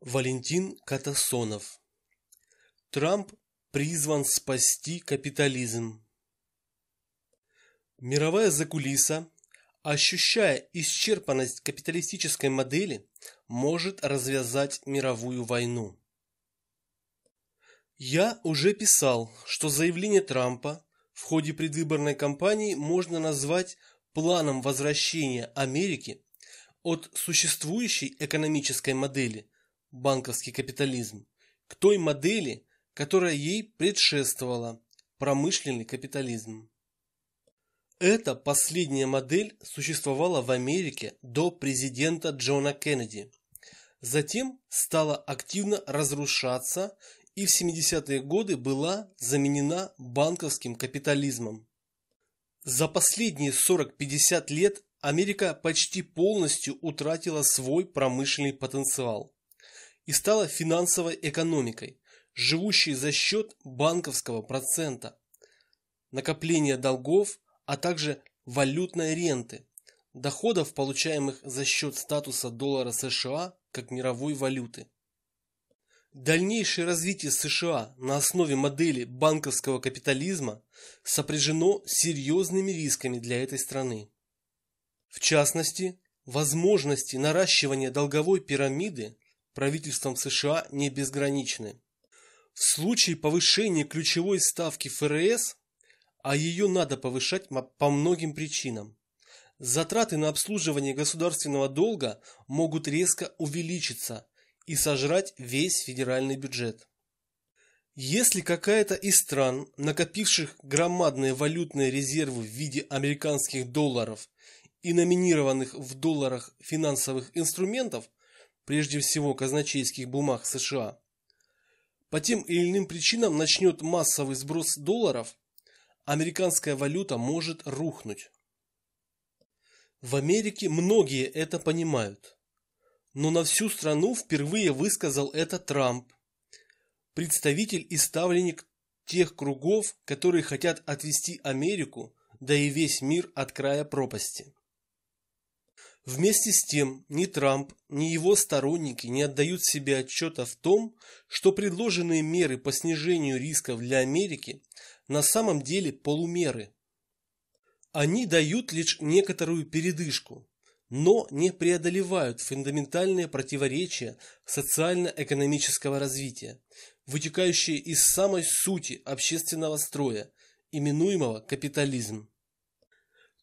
Валентин Катасонов. Трамп призван спасти капитализм. Мировая закулиса, ощущая исчерпанность капиталистической модели, может развязать мировую войну. Я уже писал, что заявление Трампа в ходе предвыборной кампании можно назвать планом возвращения Америки от существующей экономической модели – банковский капитализм, к той модели, которая ей предшествовала – промышленный капитализм. Эта последняя модель существовала в Америке до президента Джона Кеннеди. Затем стала активно разрушаться и в 70-е годы была заменена банковским капитализмом. За последние 40-50 лет Америка почти полностью утратила свой промышленный потенциал и стала финансовой экономикой, живущей за счет банковского процента, накопления долгов, а также валютной ренты, доходов, получаемых за счет статуса доллара США как мировой валюты. Дальнейшее развитие США на основе модели банковского капитализма сопряжено серьезными рисками для этой страны. В частности, возможности наращивания долговой пирамиды правительством США не безграничны. В случае повышения ключевой ставки ФРС, а ее надо повышать по многим причинам, затраты на обслуживание государственного долга могут резко увеличиться и сожрать весь федеральный бюджет. Если какая-то из стран, накопивших громадные валютные резервы в виде американских долларов и номинированных в долларах финансовых инструментов, прежде всего казначейских бумаг США, по тем или иным причинам начнет массовый сброс долларов, американская валюта может рухнуть. В Америке многие это понимают. Но на всю страну впервые высказал это Трамп, представитель и ставленник тех кругов, которые хотят отвести Америку, да и весь мир от края пропасти. Вместе с тем, ни Трамп, ни его сторонники не отдают себе отчета в том, что предложенные меры по снижению рисков для Америки на самом деле полумеры. Они дают лишь некоторую передышку, но не преодолевают фундаментальные противоречия социально-экономического развития, вытекающие из самой сути общественного строя, именуемого капитализм.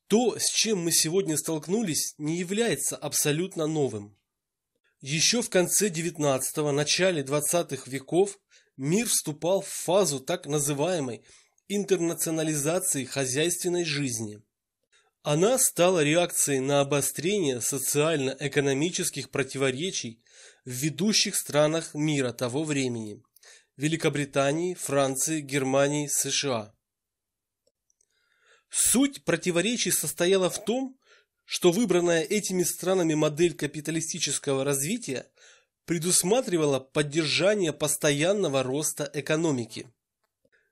То, с чем мы сегодня столкнулись, не является абсолютно новым. Еще в конце XIX – начале XX веков мир вступал в фазу так называемой интернационализации хозяйственной жизни. Она стала реакцией на обострение социально-экономических противоречий в ведущих странах мира того времени – Великобритании, Франции, Германии, США. Суть противоречий состояла в том, что выбранная этими странами модель капиталистического развития предусматривала поддержание постоянного роста экономики.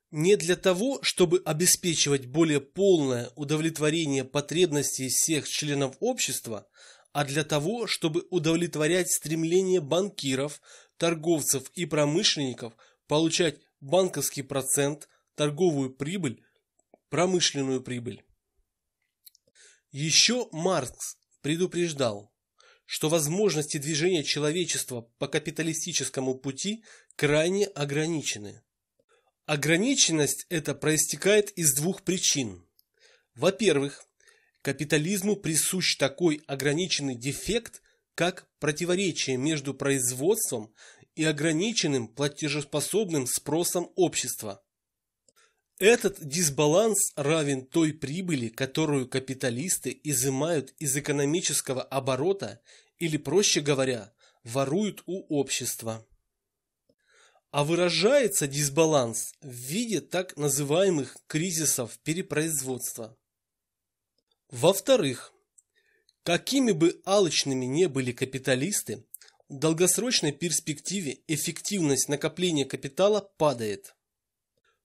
Не для того, чтобы обеспечивать более полное удовлетворение потребностей всех членов общества, а для того, чтобы удовлетворять стремление банкиров, торговцев и промышленников получать банковский процент, торговую прибыль, промышленную прибыль. Еще Маркс предупреждал, что возможности движения человечества по капиталистическому пути крайне ограничены. Ограниченность эта проистекает из двух причин. Во-первых, капитализму присущ такой ограниченный дефект, как противоречие между производством и ограниченным платежеспособным спросом общества, этот дисбаланс равен той прибыли, которую капиталисты изымают из экономического оборота или, проще говоря, воруют у общества. А выражается дисбаланс в виде так называемых кризисов перепроизводства. Во-вторых, какими бы алчными не были капиталисты, в долгосрочной перспективе эффективность накопления капитала падает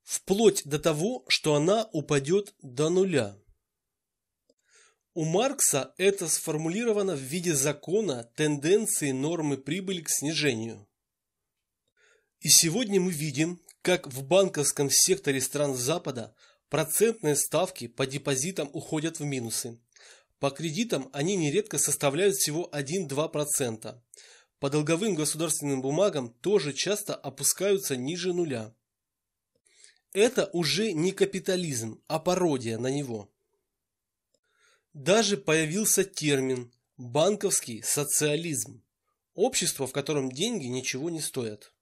вплоть до того, что она упадет до нуля. У Маркса это сформулировано в виде закона тенденции нормы прибыли к снижению. И сегодня мы видим, как в банковском секторе стран Запада процентные ставки по депозитам уходят в минусы. По кредитам они нередко составляют всего 1-2%. По долговым государственным бумагам тоже часто опускаются ниже нуля – это уже не капитализм, а пародия на него. Даже появился термин «банковский социализм» – общество, в котором деньги ничего не стоят.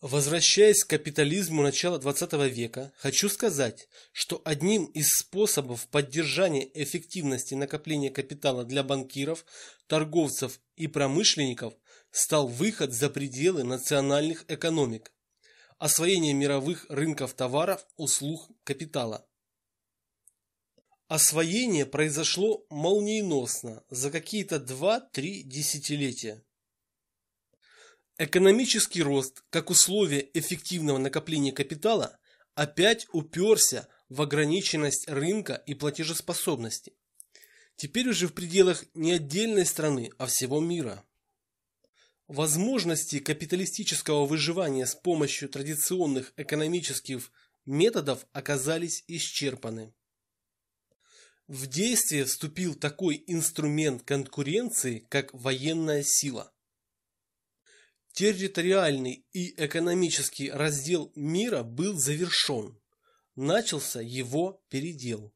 Возвращаясь к капитализму начала 20 века, хочу сказать, что одним из способов поддержания эффективности накопления капитала для банкиров, торговцев и промышленников стал выход за пределы национальных экономик освоение мировых рынков товаров, услуг, капитала. Освоение произошло молниеносно, за какие-то 2-3 десятилетия. Экономический рост, как условие эффективного накопления капитала, опять уперся в ограниченность рынка и платежеспособности. Теперь уже в пределах не отдельной страны, а всего мира. Возможности капиталистического выживания с помощью традиционных экономических методов оказались исчерпаны. В действие вступил такой инструмент конкуренции, как военная сила. Территориальный и экономический раздел мира был завершен. Начался его передел.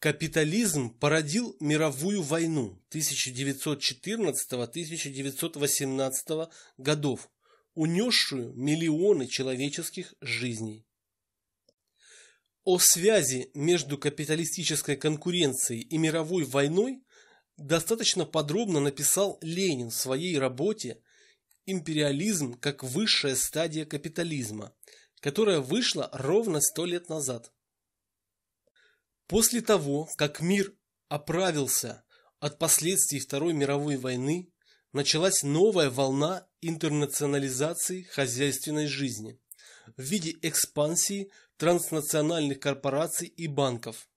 Капитализм породил мировую войну 1914-1918 годов, унесшую миллионы человеческих жизней. О связи между капиталистической конкуренцией и мировой войной достаточно подробно написал Ленин в своей работе «Империализм как высшая стадия капитализма», которая вышла ровно сто лет назад. После того, как мир оправился от последствий Второй мировой войны, началась новая волна интернационализации хозяйственной жизни в виде экспансии транснациональных корпораций и банков.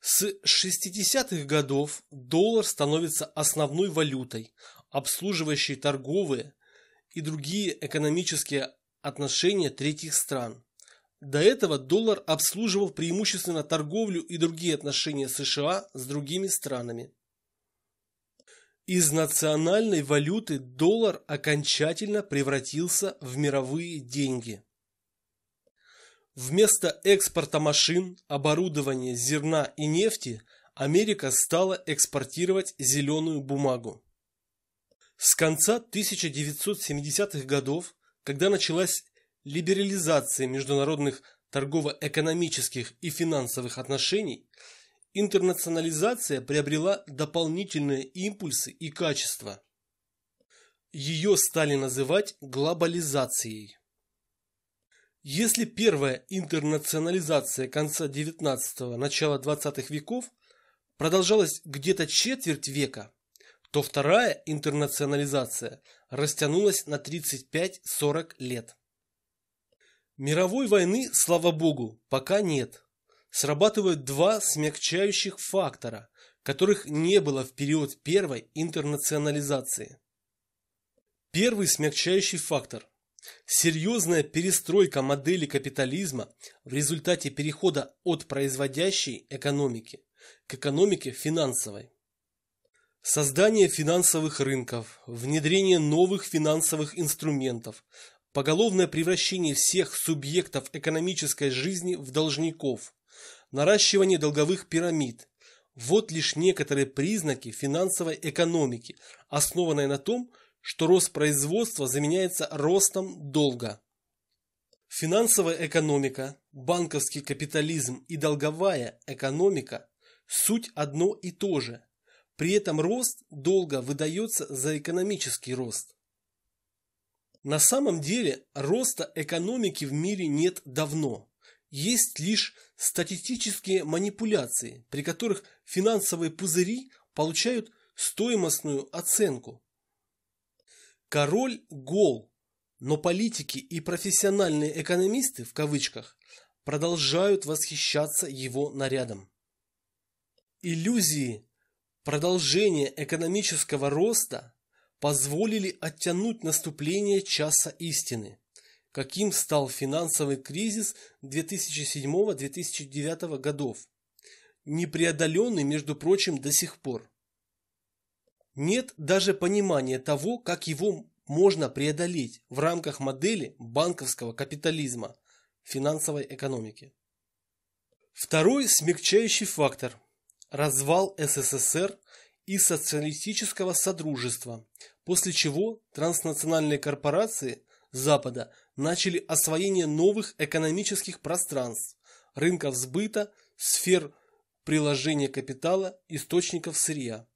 С 60-х годов доллар становится основной валютой, обслуживающей торговые и другие экономические отношения третьих стран. До этого доллар обслуживал преимущественно торговлю и другие отношения США с другими странами. Из национальной валюты доллар окончательно превратился в мировые деньги. Вместо экспорта машин, оборудования, зерна и нефти Америка стала экспортировать зеленую бумагу. С конца 1970-х годов, когда началась либерализации международных торгово-экономических и финансовых отношений, интернационализация приобрела дополнительные импульсы и качества. Ее стали называть глобализацией. Если первая интернационализация конца XIX – начала XX веков продолжалась где-то четверть века, то вторая интернационализация растянулась на 35-40 лет. Мировой войны, слава богу, пока нет. Срабатывают два смягчающих фактора, которых не было в период первой интернационализации. Первый смягчающий фактор – серьезная перестройка модели капитализма в результате перехода от производящей экономики к экономике финансовой. Создание финансовых рынков, внедрение новых финансовых инструментов, поголовное превращение всех субъектов экономической жизни в должников, наращивание долговых пирамид. Вот лишь некоторые признаки финансовой экономики, основанной на том, что рост производства заменяется ростом долга. Финансовая экономика, банковский капитализм и долговая экономика – суть одно и то же. При этом рост долга выдается за экономический рост. На самом деле роста экономики в мире нет давно. Есть лишь статистические манипуляции, при которых финансовые пузыри получают стоимостную оценку. Король гол, но политики и профессиональные экономисты в кавычках продолжают восхищаться его нарядом. Иллюзии продолжения экономического роста позволили оттянуть наступление часа истины, каким стал финансовый кризис 2007-2009 годов, непреодоленный, между прочим, до сих пор. Нет даже понимания того, как его можно преодолеть в рамках модели банковского капитализма, финансовой экономики. Второй смягчающий фактор – развал СССР и социалистического содружества, после чего транснациональные корпорации Запада начали освоение новых экономических пространств, рынков сбыта, сфер приложения капитала, источников сырья.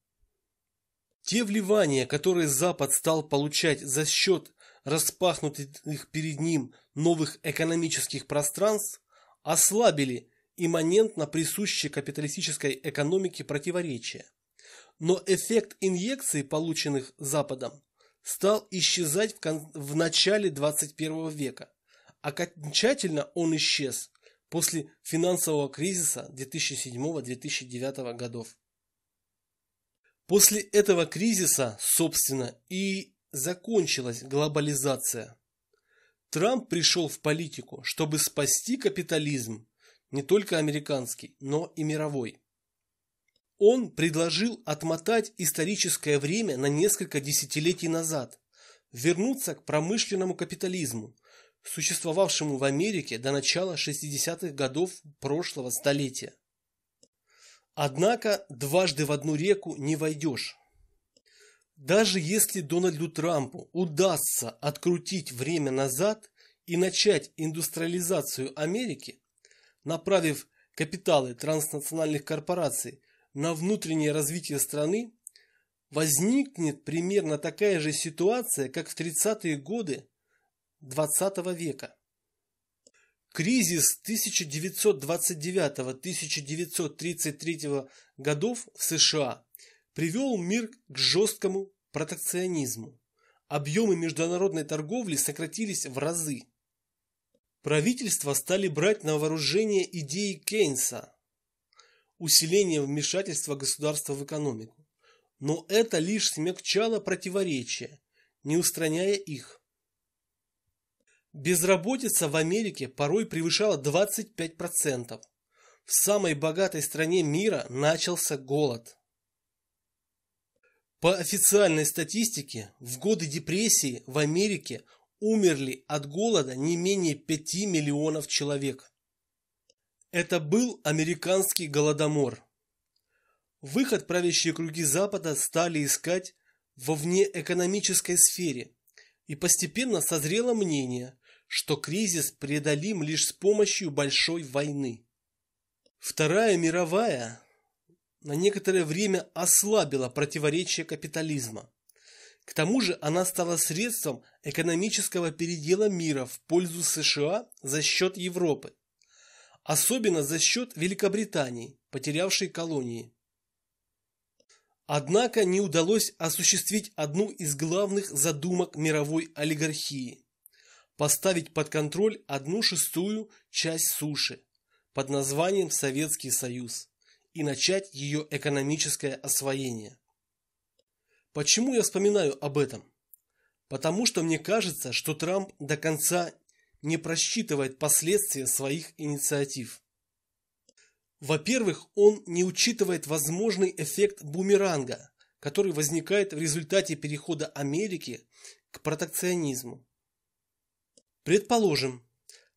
Те вливания, которые Запад стал получать за счет распахнутых перед ним новых экономических пространств, ослабили имманентно присущие капиталистической экономике противоречия но эффект инъекций, полученных Западом, стал исчезать в, кон... в начале 21 века. Окончательно он исчез после финансового кризиса 2007-2009 годов. После этого кризиса, собственно, и закончилась глобализация. Трамп пришел в политику, чтобы спасти капитализм, не только американский, но и мировой. Он предложил отмотать историческое время на несколько десятилетий назад, вернуться к промышленному капитализму, существовавшему в Америке до начала 60-х годов прошлого столетия. Однако дважды в одну реку не войдешь. Даже если Дональду Трампу удастся открутить время назад и начать индустриализацию Америки, направив капиталы транснациональных корпораций на внутреннее развитие страны, возникнет примерно такая же ситуация, как в 30-е годы XX -го века. Кризис 1929-1933 годов в США привел мир к жесткому протекционизму. Объемы международной торговли сократились в разы. Правительства стали брать на вооружение идеи Кейнса усиление вмешательства государства в экономику. Но это лишь смягчало противоречия, не устраняя их. Безработица в Америке порой превышала 25%. В самой богатой стране мира начался голод. По официальной статистике, в годы депрессии в Америке умерли от голода не менее 5 миллионов человек. Это был американский голодомор. Выход правящие круги Запада стали искать во внеэкономической сфере, и постепенно созрело мнение, что кризис преодолим лишь с помощью большой войны. Вторая мировая на некоторое время ослабила противоречие капитализма. К тому же она стала средством экономического передела мира в пользу США за счет Европы особенно за счет Великобритании, потерявшей колонии. Однако не удалось осуществить одну из главных задумок мировой олигархии – поставить под контроль одну шестую часть суши под названием Советский Союз и начать ее экономическое освоение. Почему я вспоминаю об этом? Потому что мне кажется, что Трамп до конца не просчитывает последствия своих инициатив. Во-первых, он не учитывает возможный эффект бумеранга, который возникает в результате перехода Америки к протекционизму. Предположим,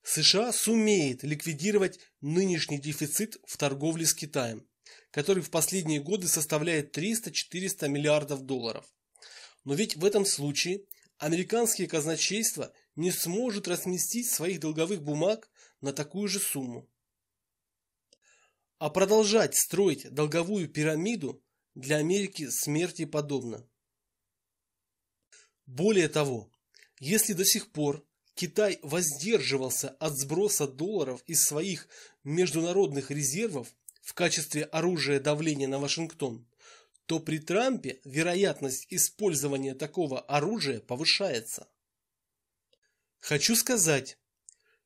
США сумеет ликвидировать нынешний дефицит в торговле с Китаем, который в последние годы составляет 300-400 миллиардов долларов. Но ведь в этом случае американские казначейства не сможет разместить своих долговых бумаг на такую же сумму. А продолжать строить долговую пирамиду для Америки смерти подобно. Более того, если до сих пор Китай воздерживался от сброса долларов из своих международных резервов в качестве оружия давления на Вашингтон, то при Трампе вероятность использования такого оружия повышается. Хочу сказать,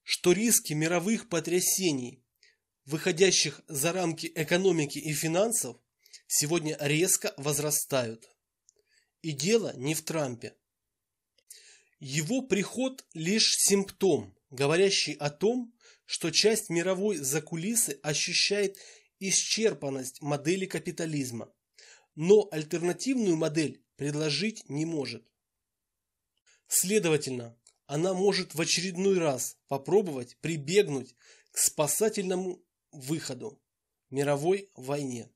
что риски мировых потрясений, выходящих за рамки экономики и финансов, сегодня резко возрастают. И дело не в Трампе. Его приход лишь симптом, говорящий о том, что часть мировой закулисы ощущает исчерпанность модели капитализма, но альтернативную модель предложить не может. Следовательно, она может в очередной раз попробовать прибегнуть к спасательному выходу мировой войне.